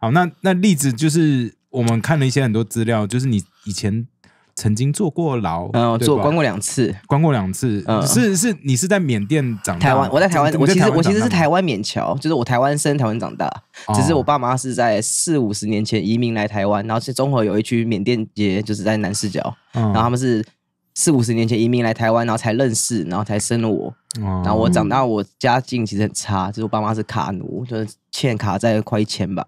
好，那那例子就是我们看了一些很多资料，就是你以前曾经坐过牢，嗯，坐关过两次，关过两次，嗯，是是，你是在缅甸长，台湾，我在台湾，我其实我其实是台湾缅侨，就是我台湾生台湾长大，只是我爸妈是在四五十年前移民来台湾，然后是综合有一区缅甸街，就是在南市角，然后他们是。四五十年前移民来台湾，然后才认识，然后才生了我。然后我长大，我家境其实很差，就是我爸妈是卡奴，就是欠卡债快一千吧。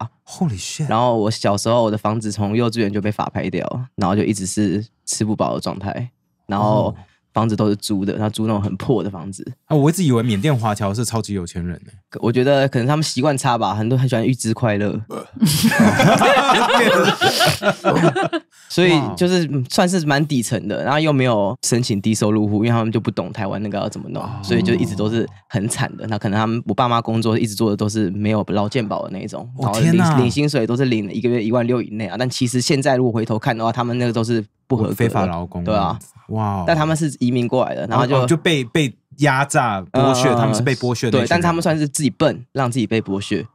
然后我小时候，我的房子从幼稚园就被法拍掉，然后就一直是吃不饱的状态。然后房子都是租的，然后租那种很破的房子。啊，我一直以为缅甸华侨是超级有钱人呢。我觉得可能他们习惯差吧，很多很喜欢预支快乐。所以就是算是蛮底层的，然后又没有申请低收入户，因为他们就不懂台湾那个要怎么弄，所以就一直都是很惨的。那可能他们我爸妈工作一直做的都是没有劳健保的那种，然后领领薪水都是领了一个月一万六以内啊。但其实现在如果回头看的话，他们那个都是不合法非法劳工，对啊，哇！但他们是移民过来的，然后就就被被压榨剥削，他们是被剥削。对，但是他们算是自己笨，让自己被剥削。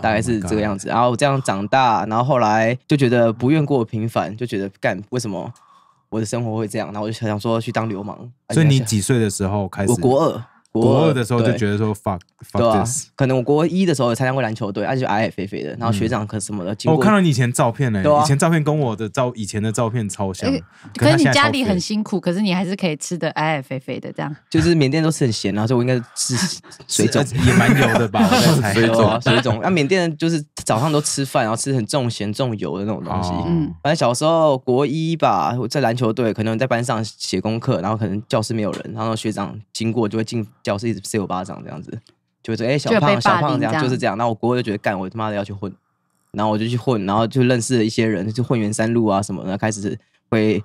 大概是这个样子，然后这样长大，然后后来就觉得不愿过平凡，就觉得干为什么我的生活会这样，然后我就想说去当流氓。所以你几岁的时候开始？我国二。国二的时候就觉得说 fuck fuck this，可能我国一的时候参加过篮球队，而且矮矮肥肥的，然后学长可什么的。我看到你以前照片嘞，以前照片跟我的照以前的照片超像。可是你家里很辛苦，可是你还是可以吃的矮矮肥肥的这样。就是缅甸都是很咸，然后所以我应该是水肿 也蛮油的吧？水肿水肿，那缅甸人就是。早上都吃饭，然后吃很重咸重油的那种东西。嗯，反正小时候国一吧，我在篮球队，可能在班上写功课，然后可能教室没有人，然后学长经过就会进教室一直塞我巴掌这样子，就会说：“哎，小胖，小胖，这样就是这样。”那我国二就觉得干，我他妈的要去混，然后我就去混，然后就认识了一些人，就混元三路啊什么的，开始会。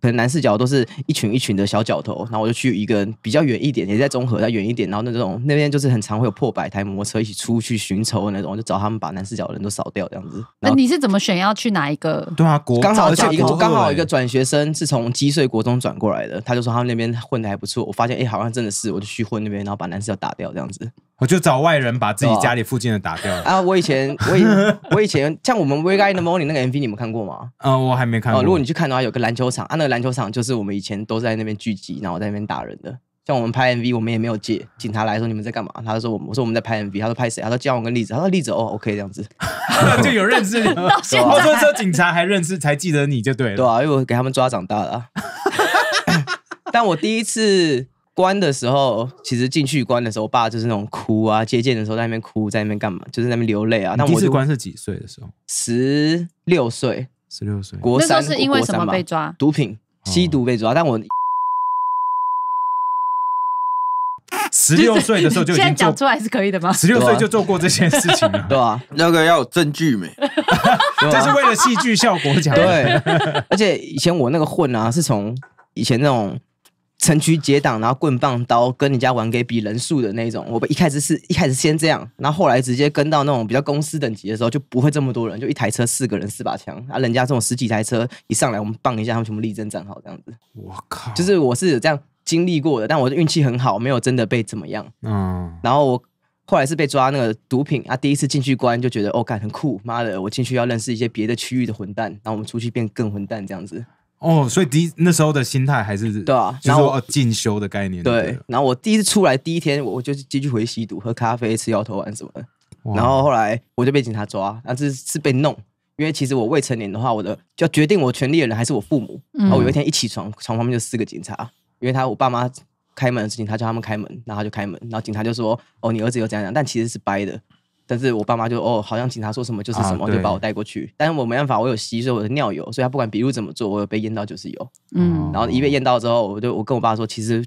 可能男视角都是一群一群的小角头，然后我就去一个比较远一点，也在中和，再远一点，然后那种那边就是很常会有破百台摩托车一起出去寻仇的那种，我就找他们把男视角的人都扫掉这样子。那你是怎么选要去哪一个？对啊，国刚好一个刚好一个转学生是从基碎国中转过来的，他就说他们那边混的还不错，我发现哎好像真的是，我就去混那边，然后把男视角打掉这样子。我就找外人把自己家里附近的打掉啊！我以前我以我以前像我们 w e g e Up in the Morning 那个 MV 你们看过吗？嗯，我还没看。过、如果你去看的话，有个篮球场啊，那个篮球场就是我们以前都在那边聚集，然后在那边打人的。像我们拍 MV，我们也没有借。警察来的时候，你们在干嘛？他说我，我说我们在拍 MV。他说拍谁？他说叫我跟栗子。他说栗子哦，OK，这样子 就有认识。摩 说车警察还认识，才记得你就对了。对啊，因为我给他们抓长大的。但我第一次。关的时候，其实进去关的时候，我爸就是那种哭啊。接见的时候在那边哭，在那边干嘛？就是那边流泪啊。那我第一次关是几岁的时候？十六岁，十六岁。国三。是因为什么被抓？毒品，吸毒被抓。但我十六岁的时候就已经 讲出来是可以的吗？十六岁就做过这些事情了，对啊，那个要有证据没？这是为了戏剧效果讲。对，而且以前我那个混啊，是从以前那种。城区结党，然后棍棒刀跟你家玩，给比人数的那种。我一开始是一开始先这样，然后后来直接跟到那种比较公司等级的时候，就不会这么多人，就一台车四个人四把枪啊。人家这种十几台车一上来，我们棒一下，他们全部立正站好，这样子。我靠！就是我是这样经历过的，但我的运气很好，没有真的被怎么样。嗯。然后我后来是被抓那个毒品啊，第一次进去关就觉得哦，干很酷，妈的，我进去要认识一些别的区域的混蛋，然后我们出去变更混蛋这样子。哦，所以第一那时候的心态还是对啊，就是说进修的概念。对，然后我第一次出来第一天，我就是继续回吸毒、喝咖啡、吃摇头丸什么的。然后后来我就被警察抓，那这是被弄，因为其实我未成年的话，我的就决定我权利的人还是我父母。然后我有一天一起床，床旁边就四个警察，因为他我爸妈开门的事情，他叫他们开门，然后他就开门，然后警察就说：“哦，你儿子有这样样。”但其实是掰的。”但是我爸妈就哦，好像警察说什么就是什么，就把我带过去。但是我没办法，我有吸，所以我的尿有，所以他不管笔录怎么做，我有被验到就是有。嗯，然后一被验到之后，我就我跟我爸说，其实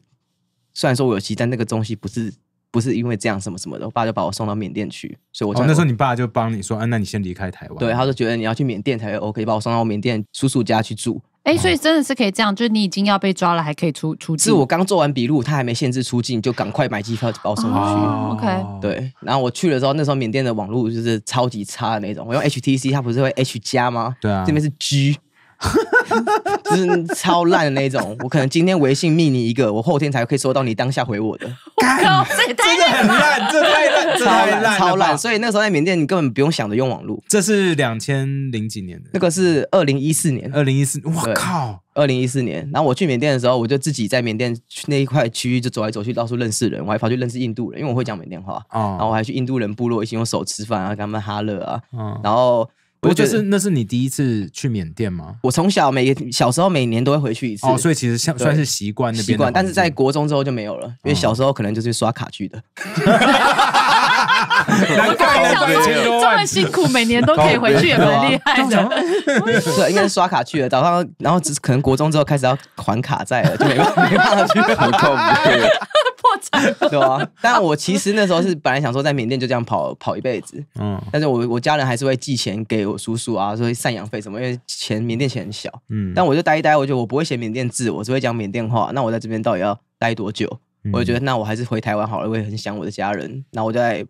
虽然说我有吸，但那个东西不是不是因为这样什么什么的。我爸就把我送到缅甸去，所以哦，那时候你爸就帮你说，啊，那你先离开台湾。对，他就觉得你要去缅甸才会 OK，把我送到缅甸叔叔家去住。哎，所以真的是可以这样，就是你已经要被抓了，还可以出出境。是我刚做完笔录，他还没限制出境，就赶快买机票把我送出去。OK，对。然后我去了之后，那时候缅甸的网络就是超级差的那种。我用 HTC，它不是会 H 加吗？对啊，这边是 G。就是超烂的那种，我可能今天微信密你一个，我后天才可以收到你当下回我的。真的很烂，这太烂，这太烂，超烂。所以那时候在缅甸，你根本不用想着用网络。这是两千零几年的，那个是二零一四年，二零一四，我靠，二零一四年。然后我去缅甸的时候，我就自己在缅甸那一块区域就走来走去，到处认识人，我还跑去认识印度人，因为我会讲缅甸话啊。然后我还去印度人部落一起用手吃饭啊，跟他们哈乐啊，然后。不就是那是你第一次去缅甸吗？我从小每小时候每年都会回去一次哦，所以其实算算是习惯的习惯，但是在国中之后就没有了，因为小时候可能就是刷卡去的。哈哈哈哈哈！我这么辛苦，每年都可以回去也很厉害的。是，应该是刷卡去的。早上，然后只可能国中之后开始要还卡债了，就没办法去 破产对啊，但我其实那时候是本来想说在缅甸就这样跑跑一辈子，嗯，但是我我家人还是会寄钱给我叔叔啊，所以赡养费什么，因为钱缅甸钱很小，嗯，但我就待一待，我觉得我不会写缅甸字，我只会讲缅甸话，那我在这边到底要待多久？我就觉得那我还是回台湾好了，我也很想我的家人。然后我就在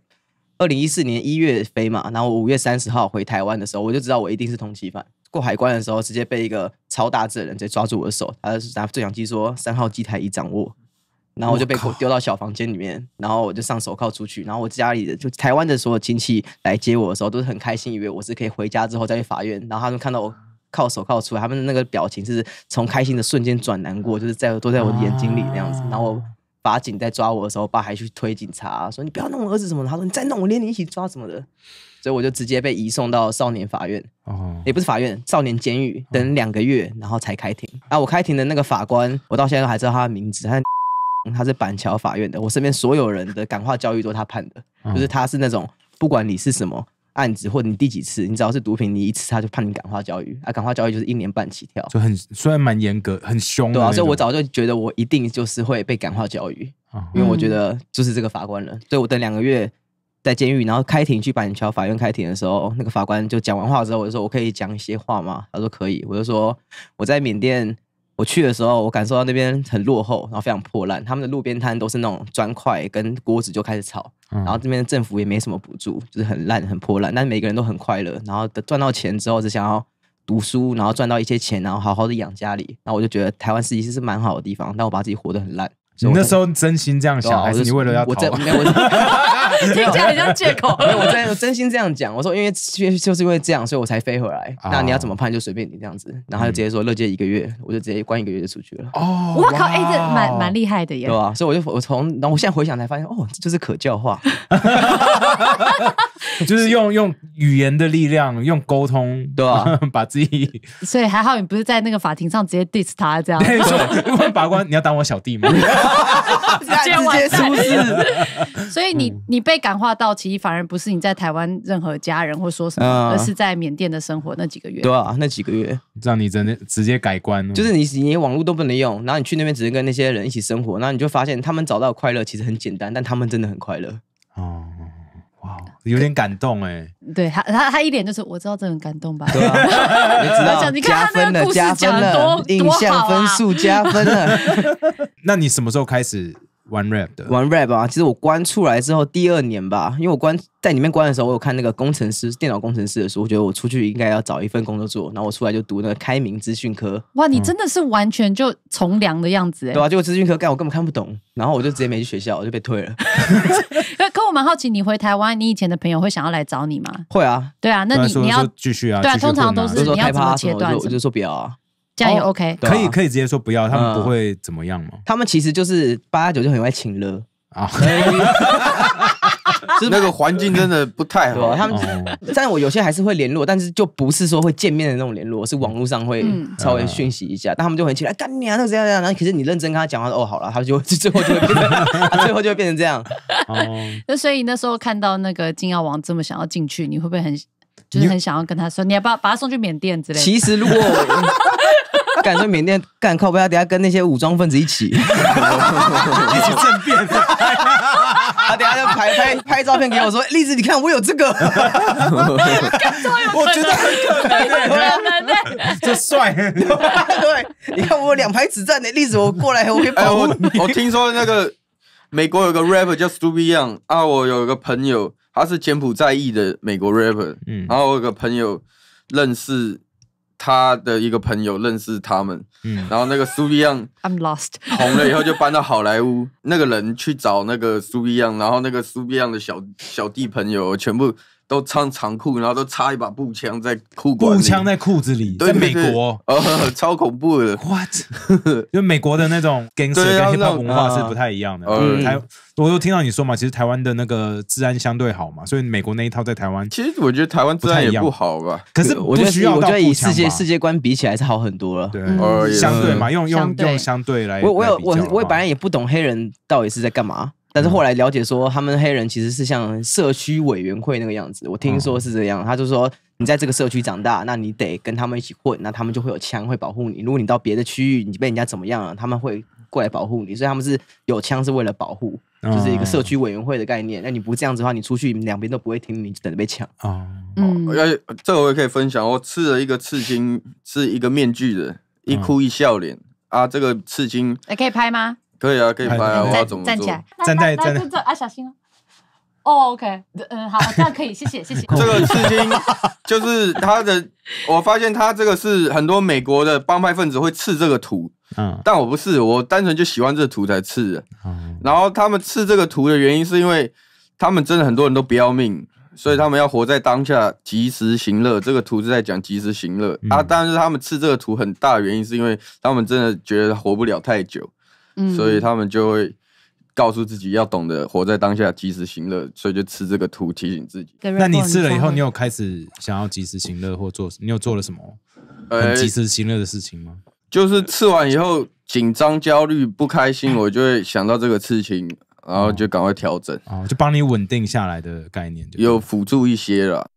二零一四年一月飞嘛，然后五月三十号回台湾的时候，我就知道我一定是通缉犯。过海关的时候，直接被一个超大只的人在抓住我的手，他是拿对讲机说：“三号机台已掌握。”然后我就被丢到小房间里面，然后我就上手铐出去。然后我家里人，就台湾的所有亲戚来接我的时候，都是很开心，以为我是可以回家之后再去法院。然后他们看到我铐手铐出来，他们的那个表情是从开心的瞬间转难过，就是在都在我的眼睛里那样子。然后法警在抓我的时候，爸还去推警察说：“你不要弄我儿子什么。”他说：“你再弄我，连你一起抓什么的。”所以我就直接被移送到少年法院，也不是法院，少年监狱等两个月，然后才开庭。啊，我开庭的那个法官，我到现在都还知道他的名字。他。他是板桥法院的，我身边所有人的感化教育都是他判的，就是他是那种不管你是什么案子，或者你第几次，你只要是毒品，你一次他就判你感化教育。啊，感化教育就是一年半起跳，就很虽然蛮严格，很凶，对啊。所以我早就觉得我一定就是会被感化教育，因为我觉得就是这个法官了。所以我等两个月在监狱，然后开庭去板桥法院开庭的时候，那个法官就讲完话之后，我就说我可以讲一些话吗？他说可以，我就说我在缅甸。我去的时候，我感受到那边很落后，然后非常破烂。他们的路边摊都是那种砖块跟锅子就开始炒，然后这边政府也没什么补助，就是很烂很破烂。但每个人都很快乐，然后赚到钱之后只想要读书，然后赚到一些钱，然后好好的养家里。然后我就觉得台湾其实是蛮好的地方，但我把自己活得很烂。你那时候真心这样想，还是你为了要我真？你这样比较借口。我真，我真心这样讲。我说，因为就就是因为这样，所以我才飞回来。那你要怎么判就随便你这样子。然后就直接说乐界一个月，我就直接关一个月就出去了。哦，我靠，哎，这蛮蛮厉害的耶。对啊，所以我就我从，然后我现在回想才发现，哦，这就是可教化，就是用用语言的力量，用沟通，对吧？把自己。所以还好你不是在那个法庭上直接 dis s 他这样。你 法官，你要当我小弟吗？直接舒适，所以你你被感化到，其实反而不是你在台湾任何家人或说什么，而是在缅甸的生活那几个月。对啊，那几个月让你真的直接改观，就是你你网络都不能用，然后你去那边直接跟那些人一起生活，然后你就发现他们找到快乐其实很简单，但他们真的很快乐。哦。有点感动哎，对他他他一脸就是我知道这很感动吧，你 知道加分了加分了，印象分数加分了，那你什么时候开始？One r a p o n e r a p 啊！其实我关出来之后第二年吧，因为我关在里面关的时候，我有看那个工程师、电脑工程师的书，我觉得我出去应该要找一份工作做。然后我出来就读那个开明资讯科。哇，你真的是完全就从良的样子哎！对啊，结果资讯科干我根本看不懂，然后我就直接没去学校，我就被退了。可我蛮好奇，你回台湾，你以前的朋友会想要来找你吗？会啊，对啊，那你你要继续啊？对，通常都是你要怎么切断？我就说不要啊。这样也 OK，可以可以直接说不要，他们不会怎么样吗？他们其实就是八九就很爱请了啊，那个环境真的不太好。他们，但我有些还是会联络，但是就不是说会见面的那种联络，是网络上会稍微讯息一下。但他们就很起来干你啊，那个这样这样。然后可是你认真跟他讲话，哦，好了，他就 最后就 最后就会变成这样。那所以那时候看到那个金耀王这么想要进去，你会不会很？就是很想要跟他说，你要把把他送去缅甸之类。的。其实如果敢去缅甸，敢靠不？要，等下跟那些武装分子一起一起政变。他等下要拍拍拍照片给我说，栗子，你看我有这个。我觉得很可这帅。对，你看我两排子弹呢，栗子，我过来我可以保护。我听说那个美国有个 rapper 叫 s t u p i d Young 啊，我有一个朋友。他是柬埔寨裔的美国 rapper，然后我有个朋友认识他的一个朋友认识他们，然后那个苏比昂，I'm lost，红了以后就搬到好莱坞，那个人去找那个苏比昂，然后那个苏比昂的小小弟朋友全部。都穿长裤，然后都插一把步枪在裤步枪在裤子里，在美国，呃，超恐怖的。What？就美国的那种 gangster 跟黑豹文化是不太一样的。台，我又听到你说嘛，其实台湾的那个治安相对好嘛，所以美国那一套在台湾，其实我觉得台湾治安也不好吧。可是我觉得需要，我觉得以世界世界观比起来是好很多了。对，相对嘛，用用用相对来。我我我我本来也不懂黑人到底是在干嘛。但是后来了解说，他们黑人其实是像社区委员会那个样子，我听说是这样。他就说，你在这个社区长大，那你得跟他们一起混，那他们就会有枪会保护你。如果你到别的区域，你被人家怎么样了，他们会过来保护你。所以他们是有枪是为了保护，就是一个社区委员会的概念。那你不这样子的话，你出去两边都不会听你，等着被抢啊。嗯，要，这个我也可以分享我刺了一个刺青，是一个面具的，一哭一笑脸啊。这个刺青还可以拍吗？可以啊，可以拍啊，我要怎么？站起来，站在站站啊，小心哦。哦，OK，嗯，好，这样可以，谢谢，谢谢。这个刺青就是他的，我发现他这个是很多美国的帮派分子会刺这个图，嗯，但我不是，我单纯就喜欢这图才刺的。然后他们刺这个图的原因，是因为他们真的很多人都不要命，所以他们要活在当下，及时行乐。这个图是在讲及时行乐啊。但是他们刺这个图很大的原因，是因为他们真的觉得活不了太久。所以他们就会告诉自己要懂得活在当下，及时行乐，所以就吃这个图提醒自己。那你吃了以后，你有开始想要及时行乐或做？你有做了什么及时行乐的事情吗？就是吃完以后紧张、焦虑、不开心，我就会想到这个事情，然后就赶快调整。哦，就帮你稳定下来的概念，有辅助一些了。